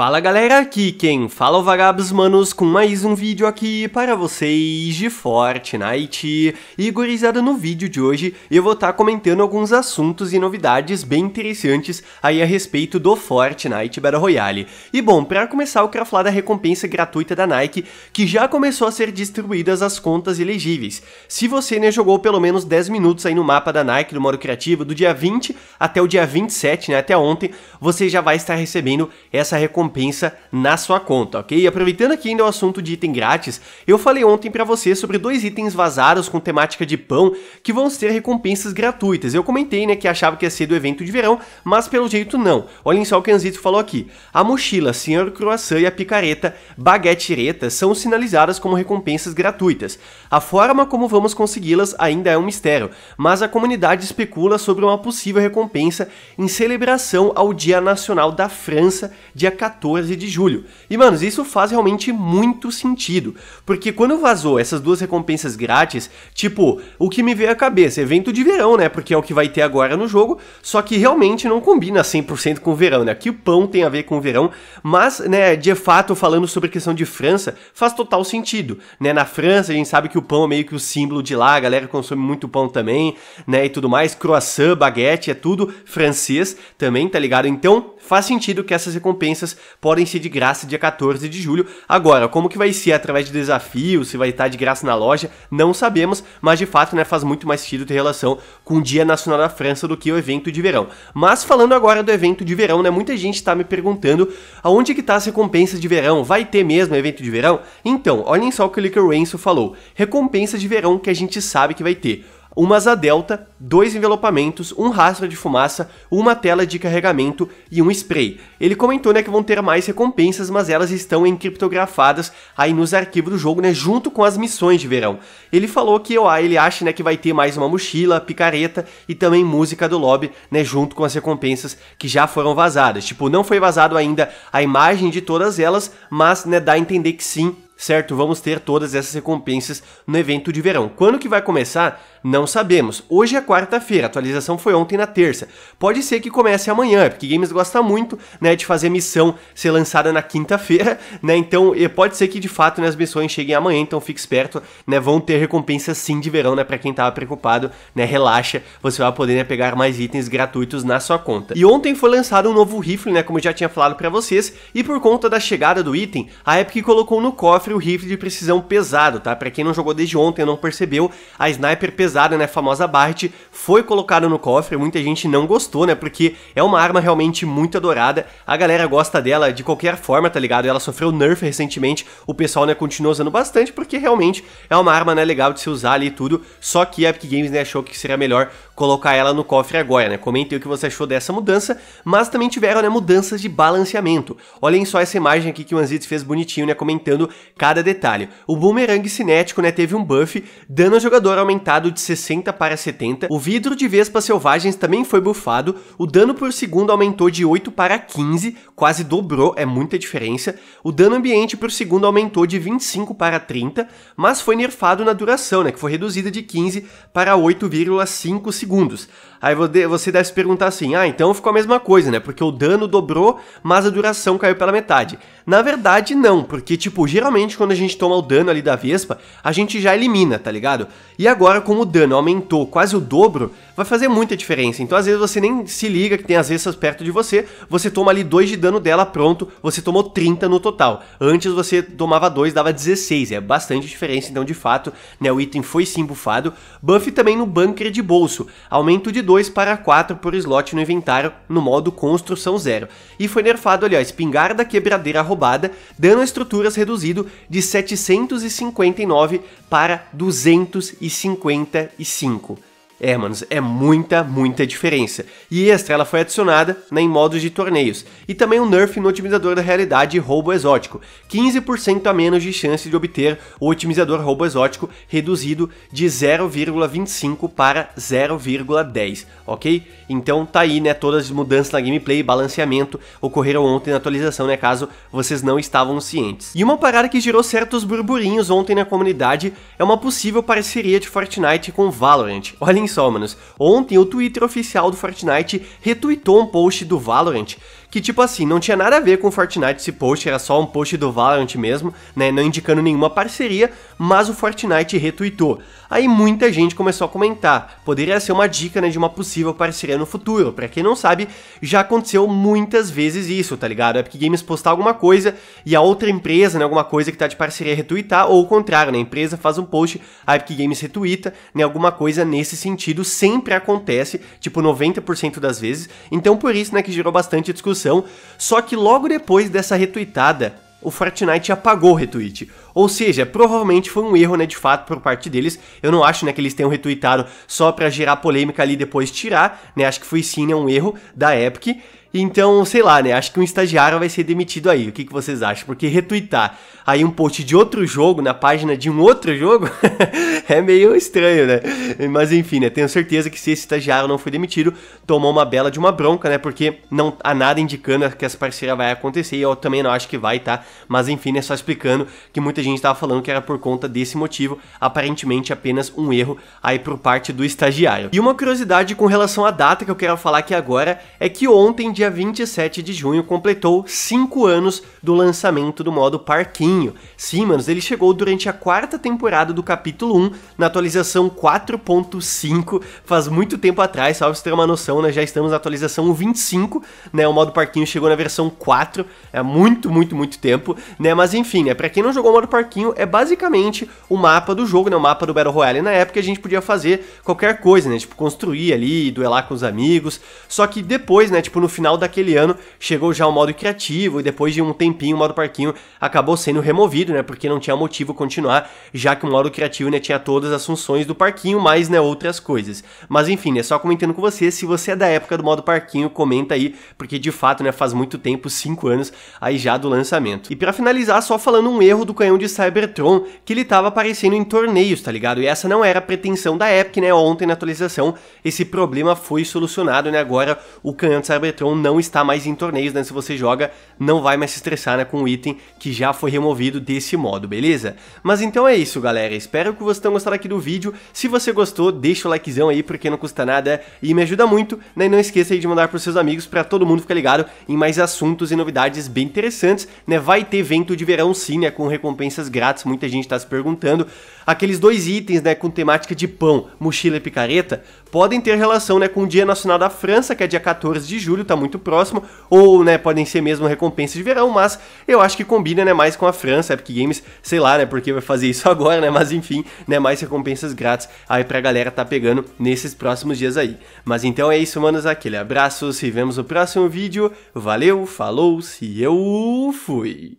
Fala galera, aqui quem fala é o Vagabos Manos com mais um vídeo aqui para vocês de Fortnite. E gurizada, no vídeo de hoje eu vou estar tá comentando alguns assuntos e novidades bem interessantes aí a respeito do Fortnite Battle Royale. E bom, para começar eu quero falar da recompensa gratuita da Nike, que já começou a ser distribuídas as contas elegíveis. Se você né, jogou pelo menos 10 minutos aí no mapa da Nike, do modo criativo, do dia 20 até o dia 27, né, até ontem, você já vai estar recebendo essa recompensa recompensa na sua conta, ok? aproveitando aqui ainda o assunto de item grátis, eu falei ontem para você sobre dois itens vazados com temática de pão que vão ser recompensas gratuitas. Eu comentei, né, que achava que ia ser do evento de verão, mas pelo jeito não. Olhem só o que Anzito falou aqui. A mochila, Senhor Croissant e a picareta Baguette reta, são sinalizadas como recompensas gratuitas. A forma como vamos consegui-las ainda é um mistério, mas a comunidade especula sobre uma possível recompensa em celebração ao Dia Nacional da França, dia 14 14 de julho. E, manos, isso faz realmente muito sentido, porque quando vazou essas duas recompensas grátis, tipo, o que me veio à cabeça, evento de verão, né? Porque é o que vai ter agora no jogo, só que realmente não combina 100% com o verão, né? Que o pão tem a ver com o verão, mas, né, de fato, falando sobre a questão de França, faz total sentido, né? Na França, a gente sabe que o pão é meio que o símbolo de lá, a galera consome muito pão também, né? E tudo mais, croissant, baguete, é tudo francês também, tá ligado? Então, faz sentido que essas recompensas podem ser de graça dia 14 de julho. Agora, como que vai ser através de desafios, se vai estar de graça na loja, não sabemos, mas de fato né, faz muito mais sentido ter relação com o Dia Nacional da França do que o evento de verão. Mas falando agora do evento de verão, né, muita gente está me perguntando aonde que está as recompensas de verão? Vai ter mesmo evento de verão? Então, olhem só o que o Licker Renzo falou. Recompensas de verão que a gente sabe que vai ter uma asa delta, dois envelopamentos, um rastro de fumaça, uma tela de carregamento e um spray. Ele comentou né, que vão ter mais recompensas, mas elas estão encriptografadas aí nos arquivos do jogo, né, junto com as missões de verão. Ele falou que ó, ele acha né, que vai ter mais uma mochila, picareta e também música do lobby, né, junto com as recompensas que já foram vazadas. Tipo, não foi vazado ainda a imagem de todas elas, mas né, dá a entender que sim, certo? Vamos ter todas essas recompensas no evento de verão. Quando que vai começar? Não sabemos. Hoje é quarta-feira, a atualização foi ontem na terça. Pode ser que comece amanhã, porque Games gosta muito, né, de fazer missão ser lançada na quinta-feira, né? Então, pode ser que de fato né, as missões cheguem amanhã, então fique esperto, né? Vão ter recompensas sim de verão, né, para quem tava preocupado, né? Relaxa, você vai poder né, pegar mais itens gratuitos na sua conta. E ontem foi lançado um novo rifle, né, como eu já tinha falado para vocês, e por conta da chegada do item, a Epic colocou no cofre o rifle de precisão pesado, tá? Para quem não jogou desde ontem, não percebeu, a sniper pesada pesada, né, famosa Barret, foi colocada no cofre, muita gente não gostou, né, porque é uma arma realmente muito adorada, a galera gosta dela de qualquer forma, tá ligado? Ela sofreu nerf recentemente, o pessoal, né, continua usando bastante, porque realmente é uma arma, né, legal de se usar ali e tudo, só que a Epic Games, né, achou que seria melhor colocar ela no cofre agora, né, comentem o que você achou dessa mudança, mas também tiveram, né, mudanças de balanceamento, olhem só essa imagem aqui que o Anzit fez bonitinho, né, comentando cada detalhe, o boomerang cinético, né, teve um buff, dano ao jogador aumentado de de 60 para 70, o vidro de vespas selvagens também foi bufado, o dano por segundo aumentou de 8 para 15, quase dobrou, é muita diferença, o dano ambiente por segundo aumentou de 25 para 30, mas foi nerfado na duração, né, que foi reduzida de 15 para 8,5 segundos. Aí você deve se perguntar assim, ah, então ficou a mesma coisa, né, porque o dano dobrou, mas a duração caiu pela metade. Na verdade, não, porque, tipo, geralmente quando a gente toma o dano ali da Vespa, a gente já elimina, tá ligado? E agora, como o dano aumentou quase o dobro, vai fazer muita diferença. Então, às vezes, você nem se liga que tem as Vespas perto de você, você toma ali 2 de dano dela, pronto, você tomou 30 no total. Antes você tomava 2, dava 16, é bastante diferença, então, de fato, né, o item foi sim bufado. Buff também no bunker de bolso, aumento de 2 para 4 por slot no inventário, no modo construção zero. E foi nerfado ali, ó, espingarda, quebradeira roubada roubada, dano a estruturas reduzido de 759 para 255. É, manos, é muita, muita diferença. E extra, ela foi adicionada né, em modos de torneios. E também um nerf no otimizador da realidade roubo exótico. 15% a menos de chance de obter o otimizador roubo exótico reduzido de 0,25 para 0,10, ok? Então tá aí, né, todas as mudanças na gameplay e balanceamento ocorreram ontem na atualização, né, caso vocês não estavam cientes. E uma parada que gerou certos burburinhos ontem na comunidade é uma possível parceria de Fortnite com Valorant. Olhem só, manos. Ontem o Twitter oficial do Fortnite retweetou um post do Valorant que tipo assim, não tinha nada a ver com Fortnite esse post, era só um post do Valorant mesmo, né, não indicando nenhuma parceria, mas o Fortnite retweetou. Aí muita gente começou a comentar, poderia ser uma dica, né, de uma possível parceria no futuro, pra quem não sabe, já aconteceu muitas vezes isso, tá ligado? É porque Games postar alguma coisa e a outra empresa, né, alguma coisa que tá de parceria retweetar, ou o contrário, né, a empresa faz um post, a Epic Games retweeta, né, alguma coisa nesse sentido sempre acontece, tipo 90% das vezes, então por isso, né, que gerou bastante discussão só que logo depois dessa retweetada, o Fortnite apagou o retweet. Ou seja, provavelmente foi um erro, né, de fato, por parte deles. Eu não acho, né, que eles tenham retweetado só para gerar polêmica ali e depois tirar, né? Acho que foi sim, né, um erro da Epic. Então, sei lá, né? Acho que um estagiário vai ser demitido aí. O que, que vocês acham? Porque retweetar aí um post de outro jogo na página de um outro jogo é meio estranho, né? Mas enfim, né? Tenho certeza que se esse estagiário não foi demitido, tomou uma bela de uma bronca, né? Porque não há nada indicando que essa parceria vai acontecer e eu também não acho que vai, tá? Mas enfim, né? Só explicando que muita gente estava falando que era por conta desse motivo. Aparentemente, apenas um erro aí por parte do estagiário. E uma curiosidade com relação à data que eu quero falar aqui agora é que ontem, dia 27 de junho, completou 5 anos do lançamento do modo Parquinho. Sim, manos, ele chegou durante a quarta temporada do capítulo 1, na atualização 4.5, faz muito tempo atrás, só pra você ter uma noção, nós né? já estamos na atualização 25, né, o modo Parquinho chegou na versão 4, é muito, muito, muito tempo, né, mas enfim, né, pra quem não jogou o modo Parquinho, é basicamente o mapa do jogo, né, o mapa do Battle Royale, na época a gente podia fazer qualquer coisa, né, tipo, construir ali, duelar com os amigos, só que depois, né, tipo, no final final daquele ano chegou já o modo criativo e depois de um tempinho o modo parquinho acabou sendo removido, né? Porque não tinha motivo continuar, já que o modo criativo né, tinha todas as funções do parquinho, mais né, outras coisas. Mas enfim, é só comentando com você, se você é da época do modo parquinho, comenta aí, porque de fato, né, faz muito tempo, 5 anos aí já do lançamento. E para finalizar, só falando um erro do canhão de Cybertron, que ele tava aparecendo em torneios, tá ligado? E essa não era a pretensão da Epic, né? Ontem na atualização esse problema foi solucionado, né? Agora o canhão de Cybertron não está mais em torneios, né? Se você joga, não vai mais se estressar né, com o item que já foi removido desse modo, beleza? Mas então é isso, galera. Espero que vocês tenham gostado aqui do vídeo. Se você gostou, deixa o likezão aí, porque não custa nada e me ajuda muito. Né? E não esqueça aí de mandar pros seus amigos para todo mundo ficar ligado em mais assuntos e novidades bem interessantes, né? Vai ter evento de verão sim, né? Com recompensas grátis, muita gente está se perguntando. Aqueles dois itens, né? Com temática de pão, mochila e picareta, podem ter relação, né? Com o Dia Nacional da França, que é dia 14 de julho, tá muito muito próximo, ou, né, podem ser mesmo recompensas de verão, mas eu acho que combina, né, mais com a França, Epic Games, sei lá, né, porque vai fazer isso agora, né, mas enfim, né, mais recompensas grátis aí pra galera tá pegando nesses próximos dias aí. Mas então é isso, manos, aquele abraço, se vemos no próximo vídeo, valeu, falou, se eu fui!